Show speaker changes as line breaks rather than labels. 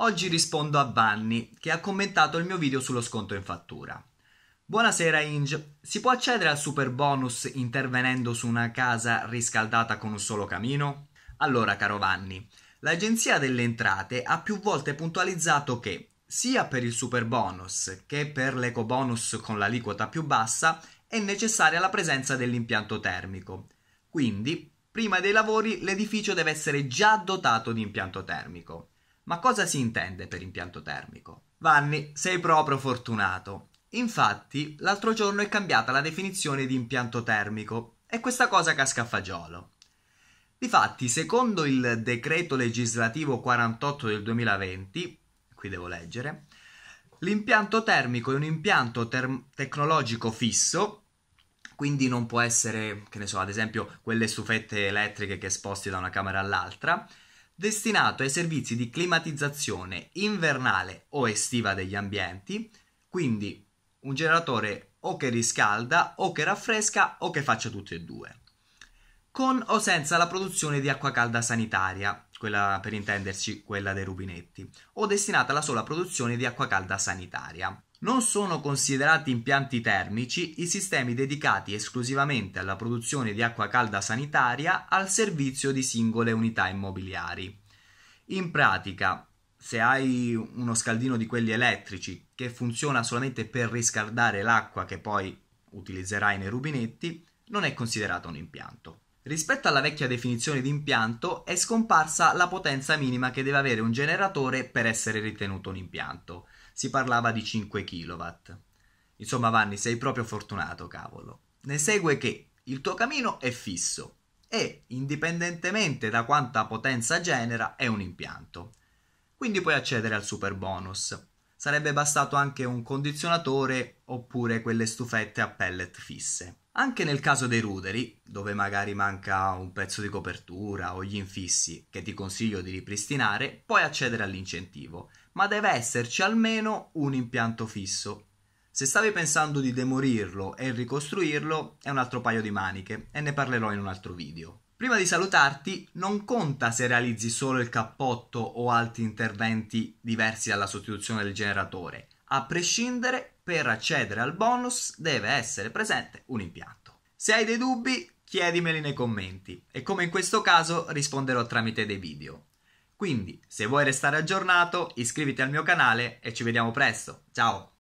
Oggi rispondo a Vanni, che ha commentato il mio video sullo sconto in fattura. Buonasera Inge, si può accedere al super bonus intervenendo su una casa riscaldata con un solo camino? Allora caro Vanni, l'Agenzia delle Entrate ha più volte puntualizzato che sia per il super bonus che per l'eco bonus con l'aliquota più bassa è necessaria la presenza dell'impianto termico. Quindi, prima dei lavori l'edificio deve essere già dotato di impianto termico. Ma cosa si intende per impianto termico? Vanni, sei proprio fortunato. Infatti, l'altro giorno è cambiata la definizione di impianto termico e questa cosa casca a fagiolo. Difatti, secondo il decreto legislativo 48 del 2020, qui devo leggere, l'impianto termico è un impianto term- tecnologico fisso quindi non può essere, che ne so, ad esempio quelle stufette elettriche che sposti da una camera all'altra, destinato ai servizi di climatizzazione invernale o estiva degli ambienti, quindi un generatore o che riscalda o che raffresca o che faccia tutte e due, con o senza la produzione di acqua calda sanitaria, quella per intenderci quella dei rubinetti, o destinata alla sola produzione di acqua calda sanitaria. Non sono considerati impianti termici i sistemi dedicati esclusivamente alla produzione di acqua calda sanitaria al servizio di singole unità immobiliari. In pratica, se hai uno scaldino di quelli elettrici che funziona solamente per riscaldare l'acqua che poi utilizzerai nei rubinetti, non è considerato un impianto. Rispetto alla vecchia definizione di impianto è scomparsa la potenza minima che deve avere un generatore per essere ritenuto un impianto. Si parlava di 5 kW. Insomma Vanni, sei proprio fortunato, cavolo. Ne segue che il tuo camino è fisso e, indipendentemente da quanta potenza genera, è un impianto. Quindi puoi accedere al super bonus sarebbe bastato anche un condizionatore oppure quelle stufette a pellet fisse. Anche nel caso dei ruderi, dove magari manca un pezzo di copertura o gli infissi, che ti consiglio di ripristinare, puoi accedere all'incentivo, ma deve esserci almeno un impianto fisso. Se stavi pensando di demorirlo e ricostruirlo, è un altro paio di maniche e ne parlerò in un altro video. Prima di salutarti, non conta se realizzi solo il cappotto o altri interventi diversi dalla sostituzione del generatore. A prescindere, per accedere al bonus deve essere presente un impianto. Se hai dei dubbi, chiedimeli nei commenti e come in questo caso risponderò tramite dei video. Quindi, se vuoi restare aggiornato, iscriviti al mio canale e ci vediamo presto. Ciao!